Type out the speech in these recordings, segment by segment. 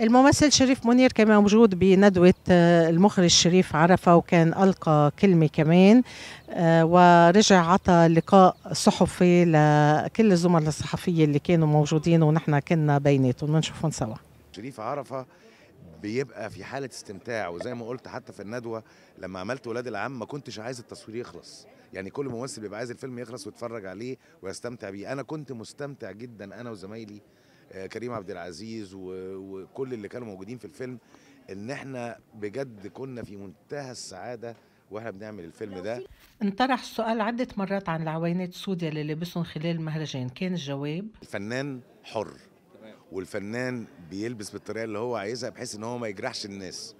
الممثل شريف منير كان موجود بندوة آه، المخرج شريف عرفة وكان ألقى كلمة كمان آه، ورجع عطى لقاء صحفي لكل الزملاء الصحفية اللي كانوا موجودين ونحن كنا بيناتهم ونشوفهم سوا شريف عرفة بيبقى في حالة استمتاع وزي ما قلت حتى في الندوة لما عملت ولاد العم ما كنتش عايز التصوير يخلص يعني كل ممثل بيبقى عايز الفيلم يخلص ويتفرج عليه ويستمتع بيه أنا كنت مستمتع جدا أنا وزمايلي آه، كريم عبد العزيز وكل اللي كانوا موجودين في الفيلم ان احنا بجد كنا في منتهى السعاده واحنا بنعمل الفيلم ده انطرح السؤال عدة مرات عن العوينات السوداء اللي لبسهم خلال المهرجان كان الجواب الفنان حر والفنان بيلبس بالطريقه اللي هو عايزها بحيث ان هو ما يجرحش الناس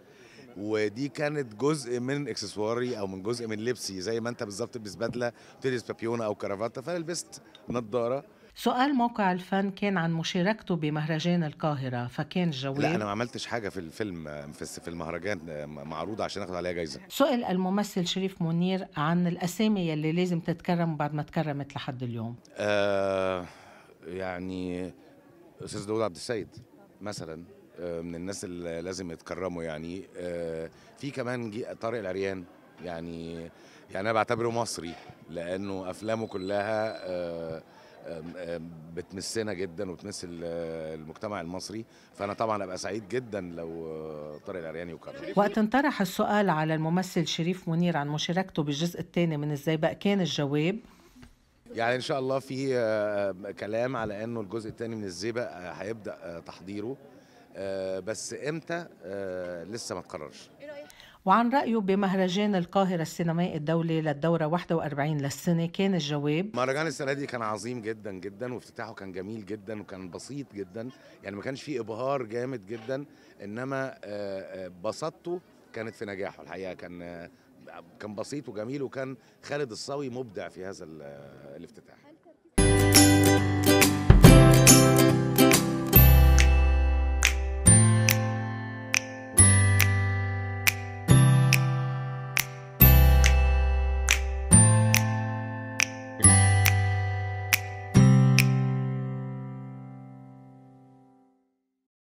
ودي كانت جزء من اكسسواري او من جزء من لبسي زي ما انت بالظبط بتلبس بدله بتلبس بابيونه او كرافته فانا لبست نظاره سؤال موقع الفن كان عن مشاركته بمهرجان القاهرة فكان الجواب لا أنا ما عملتش حاجة في الفيلم في المهرجان معروضة عشان أخذ عليها جايزة سؤال الممثل شريف منير عن الأسامي اللي لازم تتكرم بعد ما تكرمت لحد اليوم آه يعني أستاذ داود عبد السيد مثلا آه، من الناس اللي لازم يتكرموا يعني آه، في كمان طارق العريان يعني يعني انا بعتبره مصري لانه افلامه كلها آه، بتمسنا جدا وبتمس المجتمع المصري فانا طبعا ابقى سعيد جدا لو آه، طارق العرياني وكرم وقت انطرح السؤال على الممثل شريف منير عن مشاركته بالجزء الثاني من الزيبق كان الجواب يعني ان شاء الله في آه، آه، كلام على انه الجزء الثاني من الزيبق هيبدا تحضيره بس امتى لسه ما تقررش إيه وعن رأيه بمهرجان القاهرة السينمائي الدولي للدورة 41 للسنة كان الجواب مهرجان السنة دي كان عظيم جدا جدا وافتتاحه كان جميل جدا وكان بسيط جدا يعني ما كانش فيه إبهار جامد جدا إنما آه، آه، بسطته كانت في نجاحه الحقيقة كان آه، كان بسيط وجميل وكان خالد الصاوي مبدع في هذا الافتتاح